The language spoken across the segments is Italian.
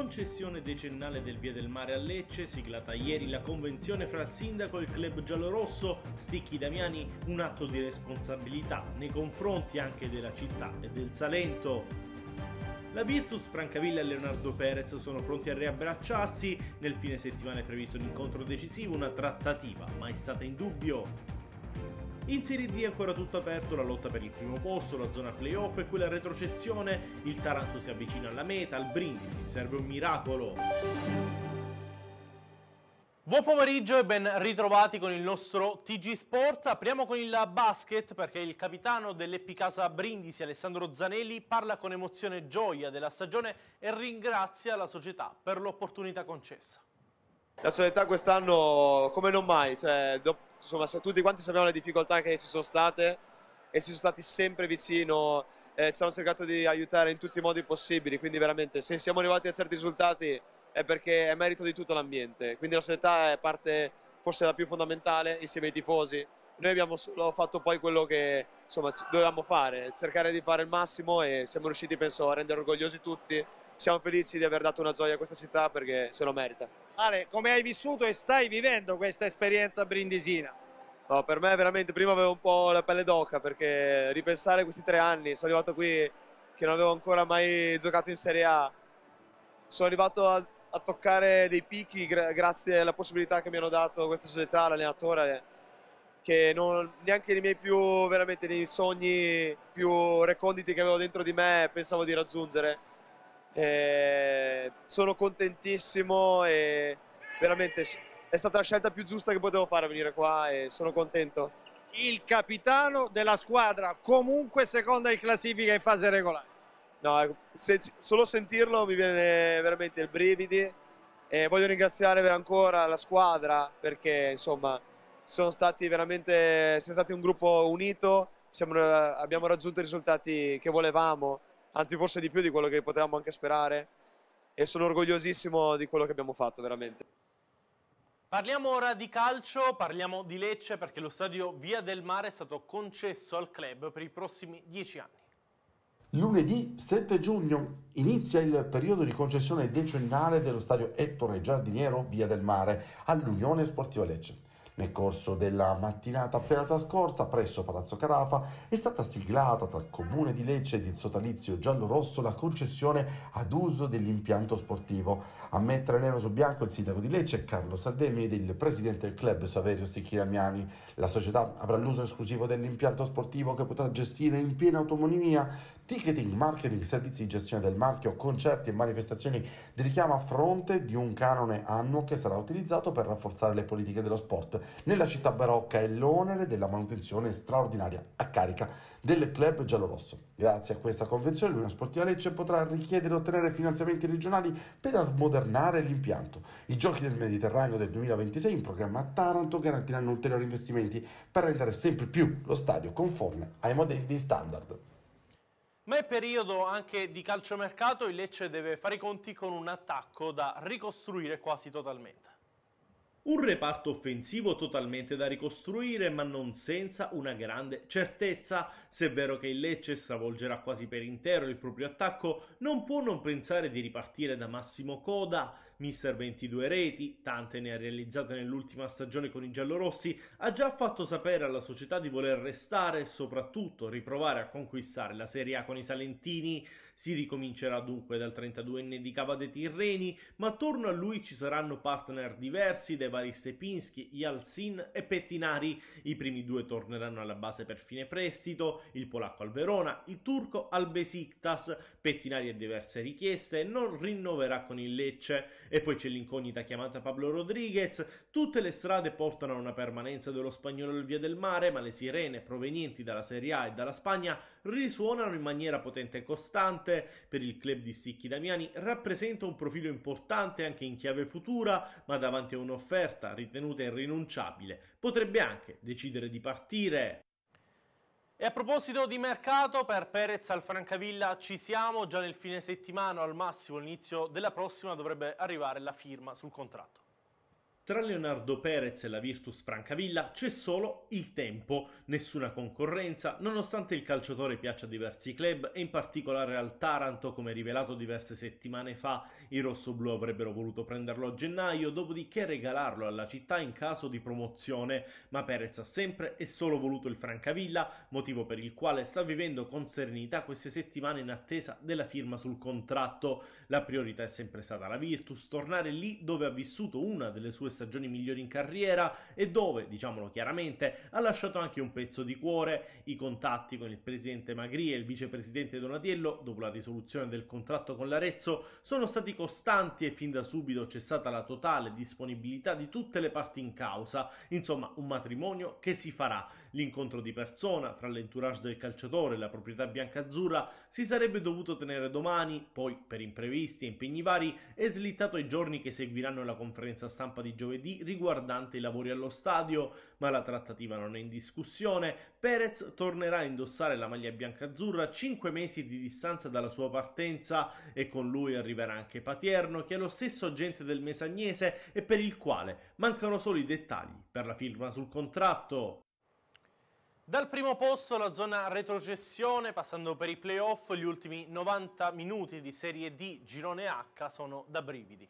concessione decennale del Via del Mare a Lecce, siglata ieri la convenzione fra il sindaco e il club giallorosso, Sticchi Damiani un atto di responsabilità nei confronti anche della città e del Salento. La Virtus, Francavilla e Leonardo Perez sono pronti a riabbracciarsi, nel fine settimana è previsto un incontro decisivo, una trattativa mai stata in dubbio. In Serie D è ancora tutto aperto, la lotta per il primo posto, la zona playoff e quella retrocessione, il Taranto si avvicina alla meta, al Brindisi serve un miracolo. Buon pomeriggio e ben ritrovati con il nostro TG Sport. Apriamo con il basket perché il capitano dell'Epicasa Brindisi, Alessandro Zanelli, parla con emozione e gioia della stagione e ringrazia la società per l'opportunità concessa. La società quest'anno come non mai, cioè, dopo insomma, tutti quanti sappiamo le difficoltà che ci sono state e ci sono stati sempre vicino, eh, ci hanno cercato di aiutare in tutti i modi possibili, quindi veramente se siamo arrivati a certi risultati è perché è merito di tutto l'ambiente, quindi la società è parte forse la più fondamentale insieme ai tifosi. Noi abbiamo solo fatto poi quello che insomma, dovevamo fare, cercare di fare il massimo e siamo riusciti penso a rendere orgogliosi tutti. Siamo felici di aver dato una gioia a questa città perché se lo merita. Ale, come hai vissuto e stai vivendo questa esperienza brindisina? No, per me veramente prima avevo un po' la pelle d'oca perché ripensare questi tre anni, sono arrivato qui che non avevo ancora mai giocato in Serie A, sono arrivato a, a toccare dei picchi gra grazie alla possibilità che mi hanno dato questa società, l'allenatore, che non, neanche nei miei più veramente nei sogni più reconditi che avevo dentro di me pensavo di raggiungere eh, sono contentissimo e veramente è stata la scelta più giusta che potevo fare venire qua e sono contento. Il capitano della squadra, comunque seconda in classifica in fase regolare. No, ecco, se, solo sentirlo mi viene veramente il brividi e voglio ringraziare ancora la squadra perché insomma sono stati veramente siamo stati un gruppo unito, siamo, abbiamo raggiunto i risultati che volevamo anzi forse di più di quello che potevamo anche sperare e sono orgogliosissimo di quello che abbiamo fatto veramente. Parliamo ora di calcio, parliamo di Lecce perché lo stadio Via del Mare è stato concesso al club per i prossimi dieci anni. Lunedì 7 giugno inizia il periodo di concessione decennale dello stadio Ettore Giardiniero Via del Mare all'Unione Sportiva Lecce. Nel corso della mattinata appena trascorsa presso Palazzo Carafa è stata siglata dal Comune di Lecce ed il sodalizio giallo-rosso la concessione ad uso dell'impianto sportivo. A mettere nero su bianco il sindaco di Lecce Carlo Sardemi ed il presidente del club Saverio Sticchiramiani. La società avrà l'uso esclusivo dell'impianto sportivo che potrà gestire in piena autonomia ticketing, marketing, servizi di gestione del marchio, concerti e manifestazioni di richiamo a fronte di un canone annuo che sarà utilizzato per rafforzare le politiche dello sport nella città barocca è l'onere della manutenzione straordinaria a carica del club giallorosso. Grazie a questa convenzione l'Unione Sportiva Lecce potrà richiedere e ottenere finanziamenti regionali per ammodernare l'impianto. I giochi del Mediterraneo del 2026 in programma a Taranto garantiranno ulteriori investimenti per rendere sempre più lo stadio conforme ai modelli standard. Ma è periodo anche di calciomercato, il Lecce deve fare i conti con un attacco da ricostruire quasi totalmente. Un reparto offensivo totalmente da ricostruire, ma non senza una grande certezza. Se è vero che il Lecce stravolgerà quasi per intero il proprio attacco, non può non pensare di ripartire da Massimo Coda mister 22 reti, tante ne ha realizzate nell'ultima stagione con i giallorossi, ha già fatto sapere alla società di voler restare e soprattutto riprovare a conquistare la Serie A con i Salentini. Si ricomincerà dunque dal 32enne di Cava dei Tirreni, ma attorno a lui ci saranno partner diversi dai vari Stepinski, Yalsin e Pettinari. I primi due torneranno alla base per fine prestito, il polacco al Verona, il turco al Besiktas. Pettinari ha diverse richieste e non rinnoverà con il Lecce e poi c'è l'incognita chiamata Pablo Rodriguez. Tutte le strade portano a una permanenza dello spagnolo al via del mare, ma le sirene provenienti dalla Serie A e dalla Spagna risuonano in maniera potente e costante. Per il club di Sicchi Damiani rappresenta un profilo importante anche in chiave futura, ma davanti a un'offerta ritenuta irrinunciabile potrebbe anche decidere di partire. E a proposito di mercato, per Perez al Francavilla ci siamo, già nel fine settimana al massimo, all'inizio della prossima dovrebbe arrivare la firma sul contratto. Tra Leonardo Perez e la Virtus Francavilla c'è solo il tempo, nessuna concorrenza, nonostante il calciatore piaccia a diversi club e in particolare al Taranto, come rivelato diverse settimane fa, i rossoblù avrebbero voluto prenderlo a gennaio, dopodiché regalarlo alla città in caso di promozione, ma Perez ha sempre e solo voluto il Francavilla, motivo per il quale sta vivendo con serenità queste settimane in attesa della firma sul contratto. La priorità è sempre stata la Virtus, tornare lì dove ha vissuto una delle sue stagioni migliori in carriera e dove, diciamolo chiaramente, ha lasciato anche un pezzo di cuore. I contatti con il presidente Magri e il vicepresidente Donatiello, dopo la risoluzione del contratto con l'Arezzo, sono stati costanti e fin da subito c'è stata la totale disponibilità di tutte le parti in causa. Insomma, un matrimonio che si farà. L'incontro di persona fra l'entourage del calciatore e la proprietà biancazzurra si sarebbe dovuto tenere domani, poi per imprevisti e impegni vari è slittato ai giorni che seguiranno la conferenza stampa di giovedì giovedì riguardante i lavori allo stadio, ma la trattativa non è in discussione. Perez tornerà a indossare la maglia biancazzurra a 5 mesi di distanza dalla sua partenza e con lui arriverà anche Patierno, che è lo stesso agente del Mesagnese e per il quale mancano solo i dettagli per la firma sul contratto. Dal primo posto la zona retrocessione, passando per i playoff, gli ultimi 90 minuti di Serie D, girone H, sono da brividi.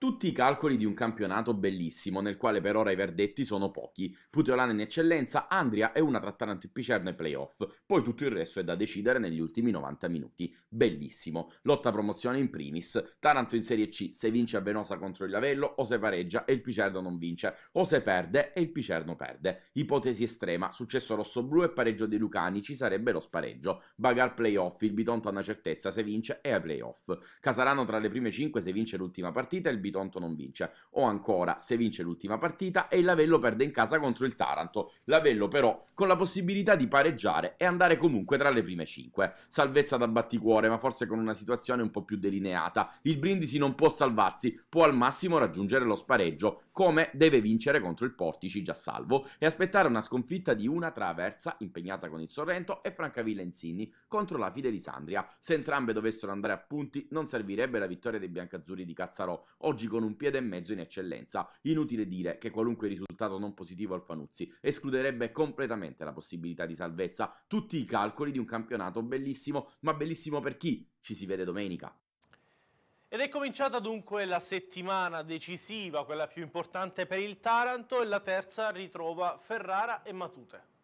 Tutti i calcoli di un campionato bellissimo, nel quale per ora i verdetti sono pochi. Puteolana in eccellenza, Andria e una tra Taranto e Picerno ai playoff. Poi tutto il resto è da decidere negli ultimi 90 minuti. Bellissimo. Lotta promozione in primis. Taranto in Serie C, se vince a Venosa contro il Lavello, o se pareggia e il Picerno non vince, o se perde e il Picerno perde. Ipotesi estrema, successo rosso-blu e pareggio dei Lucani, ci sarebbe lo spareggio. Bagar playoff, il Bitonto ha una certezza se vince è ai playoff. Casarano tra le prime 5 se vince l'ultima partita, il Bitonto non vince. O ancora, se vince l'ultima partita e il Lavello perde in casa contro il Taranto. Lavello però con la possibilità di pareggiare e andare comunque tra le prime 5. Salvezza da batticuore, ma forse con una situazione un po' più delineata. Il Brindisi non può salvarsi, può al massimo raggiungere lo spareggio, come deve vincere contro il Portici già salvo e aspettare una sconfitta di una tra Aversa impegnata con il Sorrento e Francavilla Insigni contro la Fidelisandria. Se entrambe dovessero andare a punti non servirebbe la vittoria dei biancazzurri di Cazzarò o oggi con un piede e mezzo in eccellenza. Inutile dire che qualunque risultato non positivo al Fanuzzi escluderebbe completamente la possibilità di salvezza. Tutti i calcoli di un campionato bellissimo, ma bellissimo per chi? Ci si vede domenica. Ed è cominciata dunque la settimana decisiva, quella più importante per il Taranto e la terza ritrova Ferrara e Matute.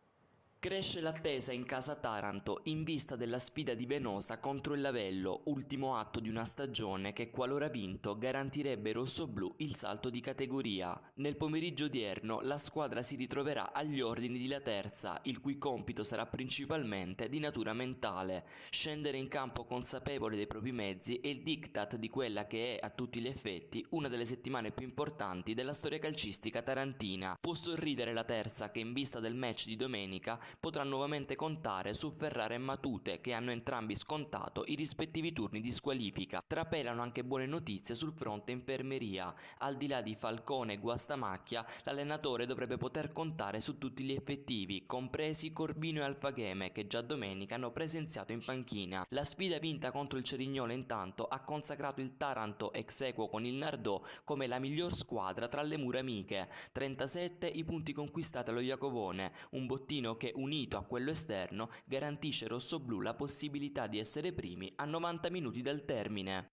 Cresce l'attesa in casa Taranto in vista della sfida di Venosa contro il Lavello, ultimo atto di una stagione che qualora vinto garantirebbe rossoblù il salto di categoria. Nel pomeriggio odierno la squadra si ritroverà agli ordini di La Terza, il cui compito sarà principalmente di natura mentale, scendere in campo consapevole dei propri mezzi e il diktat di quella che è a tutti gli effetti una delle settimane più importanti della storia calcistica tarantina. Può sorridere La Terza che in vista del match di domenica potrà nuovamente contare su Ferrara e Matute che hanno entrambi scontato i rispettivi turni di squalifica. Trapelano anche buone notizie sul fronte infermeria. Al di là di Falcone e Guastamacchia, l'allenatore dovrebbe poter contare su tutti gli effettivi, compresi Corbino e Alfagheme che già domenica hanno presenziato in panchina. La sfida vinta contro il Cerignone intanto ha consacrato il Taranto ex equo con il Nardò come la miglior squadra tra le mura amiche. 37 i punti conquistati allo Iacovone, un bottino che un unito a quello esterno, garantisce rossoblù la possibilità di essere primi a 90 minuti dal termine.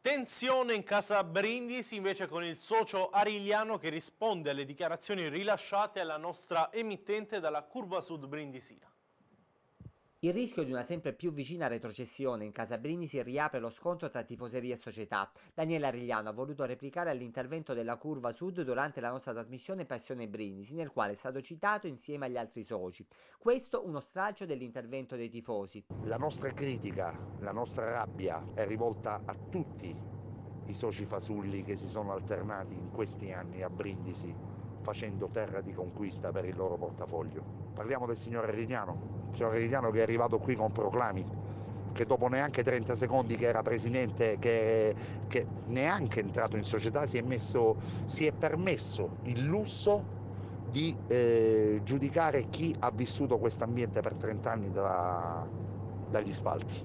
Tensione in casa Brindisi invece con il socio Arigliano che risponde alle dichiarazioni rilasciate alla nostra emittente dalla Curva Sud Brindisina. Il rischio di una sempre più vicina retrocessione in Casabrini si riapre lo scontro tra tifoseria e società. Daniele Arigliano ha voluto replicare all'intervento della Curva Sud durante la nostra trasmissione Passione Brindisi, nel quale è stato citato insieme agli altri soci. Questo uno stralcio dell'intervento dei tifosi. La nostra critica, la nostra rabbia è rivolta a tutti i soci fasulli che si sono alternati in questi anni a Brindisi, facendo terra di conquista per il loro portafoglio. Parliamo del signor Rignano, il signor Rignano che è arrivato qui con proclami che dopo neanche 30 secondi che era presidente, che, che neanche entrato in società, si è, messo, si è permesso il lusso di eh, giudicare chi ha vissuto questo ambiente per 30 anni da, dagli spalti,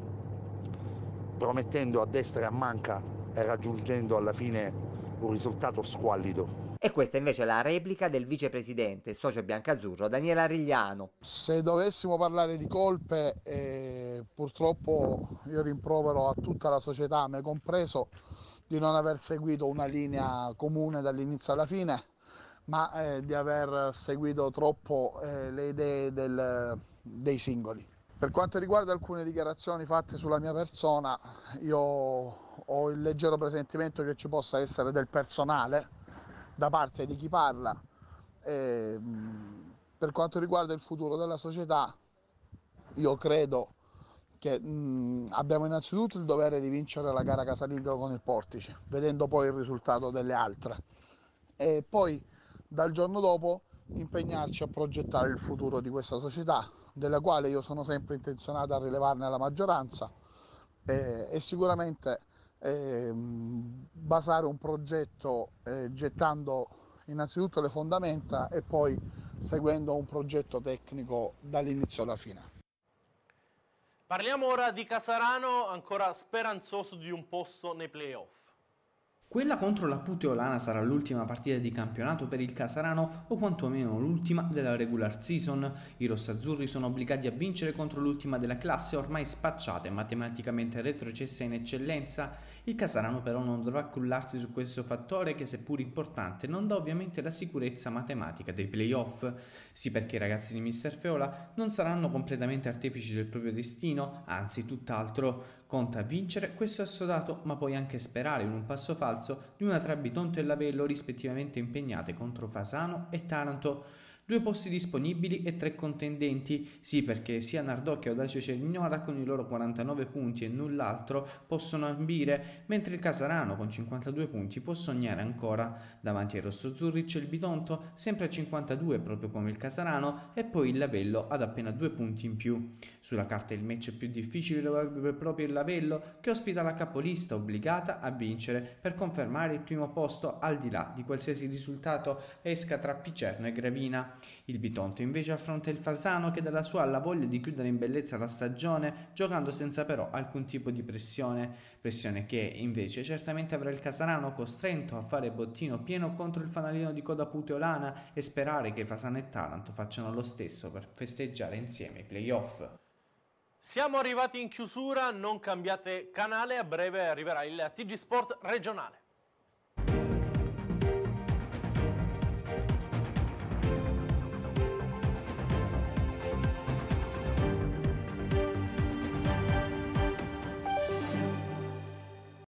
promettendo a destra e a manca e raggiungendo alla fine un risultato squallido. E questa invece è la replica del vicepresidente socio biancazzurro Daniele Arigliano. Se dovessimo parlare di colpe, eh, purtroppo io rimprovero a tutta la società, me compreso, di non aver seguito una linea comune dall'inizio alla fine, ma eh, di aver seguito troppo eh, le idee del, dei singoli. Per quanto riguarda alcune dichiarazioni fatte sulla mia persona, io ho il leggero presentimento che ci possa essere del personale da parte di chi parla. E, per quanto riguarda il futuro della società, io credo che mh, abbiamo innanzitutto il dovere di vincere la gara casalingo con il Portice, vedendo poi il risultato delle altre. E poi dal giorno dopo impegnarci a progettare il futuro di questa società, della quale io sono sempre intenzionato a rilevarne la maggioranza eh, e sicuramente eh, basare un progetto eh, gettando innanzitutto le fondamenta e poi seguendo un progetto tecnico dall'inizio alla fine. Parliamo ora di Casarano, ancora speranzoso di un posto nei playoff. Quella contro la Puteolana sarà l'ultima partita di campionato per il Casarano o quantomeno l'ultima della regular season. I rossazzurri sono obbligati a vincere contro l'ultima della classe ormai spacciata e matematicamente retrocessa in eccellenza. Il Casarano però non dovrà cullarsi su questo fattore che seppur importante non dà ovviamente la sicurezza matematica dei playoff. Sì perché i ragazzi di Mr. Feola non saranno completamente artefici del proprio destino, anzi tutt'altro. Conta vincere questo assodato, ma poi anche sperare in un passo falso di una Trabitonto e Lavello rispettivamente impegnate contro Fasano e Taranto. Due posti disponibili e tre contendenti, sì perché sia Nardò che Audace Cerignola con i loro 49 punti e null'altro possono ambire, mentre il Casarano con 52 punti può sognare ancora. Davanti ai rossozzurri c'è il Bitonto, sempre a 52 proprio come il Casarano, e poi il Lavello ad appena due punti in più. Sulla carta il match più difficile lo avrebbe proprio il Lavello, che ospita la capolista obbligata a vincere per confermare il primo posto al di là di qualsiasi risultato esca tra Picerno e Gravina. Il Bitonto invece affronta il Fasano che dalla sua ha la voglia di chiudere in bellezza la stagione giocando senza però alcun tipo di pressione, pressione che invece certamente avrà il Casarano costretto a fare bottino pieno contro il fanalino di coda puteolana e sperare che Fasano e Taranto facciano lo stesso per festeggiare insieme i playoff. Siamo arrivati in chiusura, non cambiate canale, a breve arriverà il TG Sport regionale.